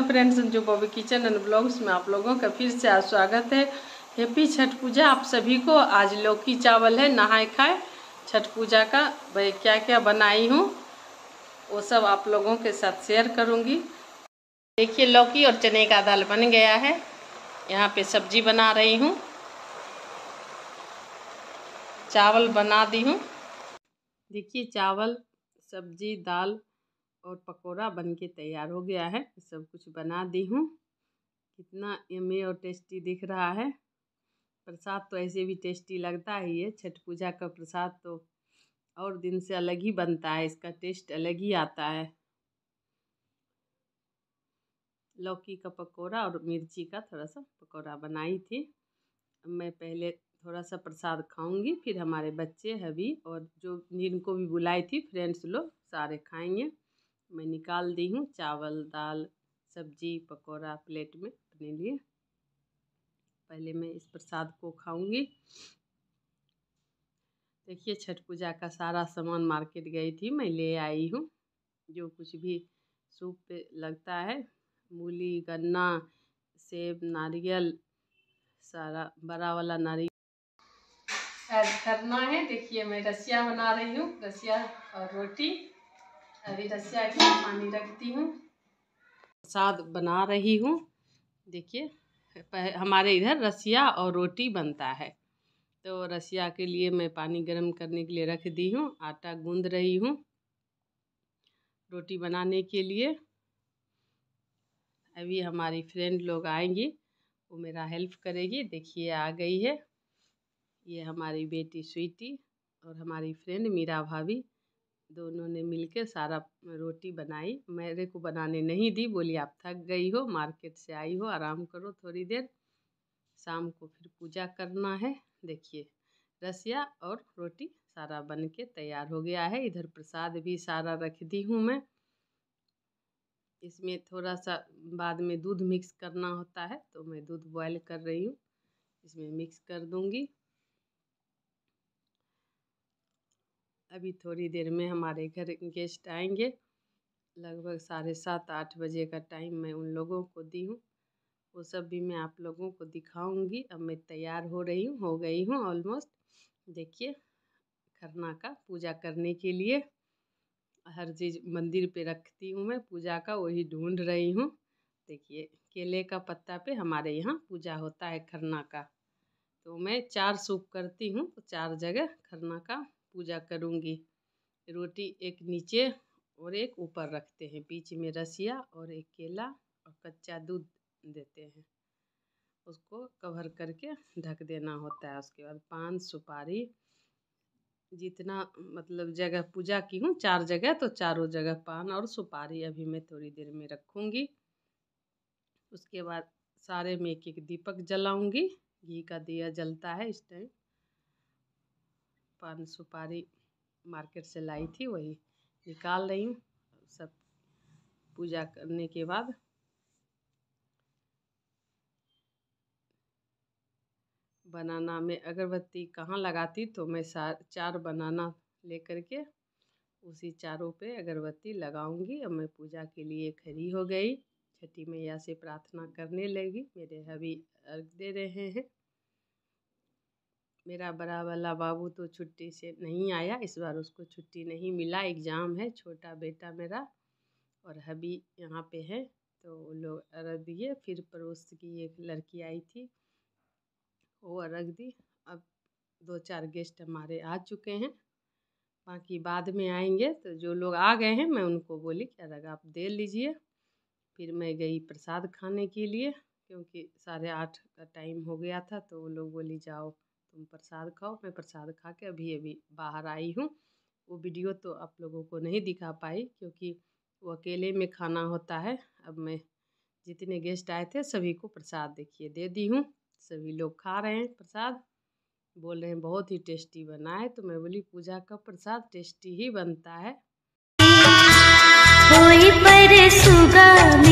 hello friends जो Bobby kitchen and blogs में आप लोगों का फिर से आज स्वागत है हैप्पी छठ पूजा आप सभी को आज लौकी चावल है नहाए खाए छठ पूजा का भाई क्या क्या बनाई हूँ वो सब आप लोगों के साथ शेयर करूँगी देखिए लौकी और चने का दाल बन गया है यहाँ पे सब्जी बना रही हूँ चावल बना दी हूँ देखिए चावल सब्जी दाल और पकौड़ा बन के तैयार हो गया है सब कुछ बना दी हूँ कितना यमे और टेस्टी दिख रहा है प्रसाद तो ऐसे भी टेस्टी लगता ही है छठ पूजा का प्रसाद तो और दिन से अलग ही बनता है इसका टेस्ट अलग ही आता है लौकी का पकौड़ा और मिर्ची का थोड़ा सा पकौड़ा बनाई थी अब मैं पहले थोड़ा सा प्रसाद खाऊंगी फिर हमारे बच्चे हबी और जो जिनको भी बुलाई थी फ्रेंड्स लोग सारे खाएंगे मैं निकाल दी हूँ चावल दाल सब्जी पकौड़ा प्लेट में अपने लिए पहले मैं इस प्रसाद को खाऊंगी देखिए छठ पूजा का सारा सामान मार्केट गई थी मैं ले आई हूँ जो कुछ भी सूप पे लगता है मूली गन्ना सेब नारियल सारा बड़ा वाला नारियल करना है देखिए मैं रसिया बना रही हूँ रसिया और रोटी हरी रसिया के पानी रखती हूँ प्रसाद बना रही हूँ देखिए हमारे इधर रसिया और रोटी बनता है तो रसिया के लिए मैं पानी गर्म करने के लिए रख दी हूँ आटा गूंद रही हूँ रोटी बनाने के लिए अभी हमारी फ्रेंड लोग आएंगी वो मेरा हेल्प करेगी देखिए आ गई है ये हमारी बेटी स्वीटी और हमारी फ्रेंड मीरा भाभी दोनों ने मिल के सारा रोटी बनाई मेरे को बनाने नहीं दी बोली आप थक गई हो मार्केट से आई हो आराम करो थोड़ी देर शाम को फिर पूजा करना है देखिए रसिया और रोटी सारा बन के तैयार हो गया है इधर प्रसाद भी सारा रख दी हूँ मैं इसमें थोड़ा सा बाद में दूध मिक्स करना होता है तो मैं दूध बॉयल कर रही हूँ इसमें मिक्स कर दूँगी अभी थोड़ी देर में हमारे घर गेस्ट आएंगे लगभग साढ़े सात आठ बजे का टाइम मैं उन लोगों को दी हूँ वो सब भी मैं आप लोगों को दिखाऊंगी अब मैं तैयार हो रही हूँ हो गई हूँ ऑलमोस्ट देखिए खरना का पूजा करने के लिए हर चीज़ मंदिर पे रखती हूँ मैं पूजा का वही ढूंढ रही हूँ देखिए केले का पत्ता पे हमारे यहाँ पूजा होता है खरना का तो मैं चार सूप करती हूँ तो चार जगह खरना का पूजा करूँगी रोटी एक नीचे और एक ऊपर रखते हैं बीच में रसिया और एक केला और कच्चा दूध देते हैं उसको कवर करके ढक देना होता है उसके बाद पान सुपारी जितना मतलब जगह पूजा की हूँ चार जगह तो चारों जगह पान और सुपारी अभी मैं थोड़ी देर में रखूँगी उसके बाद सारे में एक एक दीपक जलाऊँगी घी का दिया जलता है इस टाइम पान सुपारी मार्केट से लाई थी वही निकाल रही हूँ सब पूजा करने के बाद बनाना में अगरबत्ती कहाँ लगाती तो मैं चार बनाना लेकर के उसी चारों पे अगरबत्ती लगाऊंगी अब मैं पूजा के लिए खड़ी हो गई छठी मैया से प्रार्थना करने लगी मेरे हबी अर्घ दे रहे हैं मेरा बड़ा वाला बाबू तो छुट्टी से नहीं आया इस बार उसको छुट्टी नहीं मिला एग्ज़ाम है छोटा बेटा मेरा और हबी यहाँ पे है तो वो लोग अर्घ दिए फिर पड़ोस की एक लड़की आई थी वो अर्घ दी अब दो चार गेस्ट हमारे आ चुके हैं बाकी बाद में आएंगे तो जो लोग आ गए हैं मैं उनको बोली कि अर्घ आप दे लीजिए फिर मैं गई प्रसाद खाने के लिए क्योंकि साढ़े आठ का टाइम हो गया था तो वो लोग बोली जाओ तुम प्रसाद खाओ मैं प्रसाद खा के अभी अभी बाहर आई हूँ वो वीडियो तो आप लोगों को नहीं दिखा पाई क्योंकि वो अकेले में खाना होता है अब मैं जितने गेस्ट आए थे सभी को प्रसाद देखिए दे दी हूँ सभी लोग खा रहे हैं प्रसाद बोल रहे हैं बहुत ही टेस्टी बना है तो मैं बोली पूजा का प्रसाद टेस्टी ही बनता है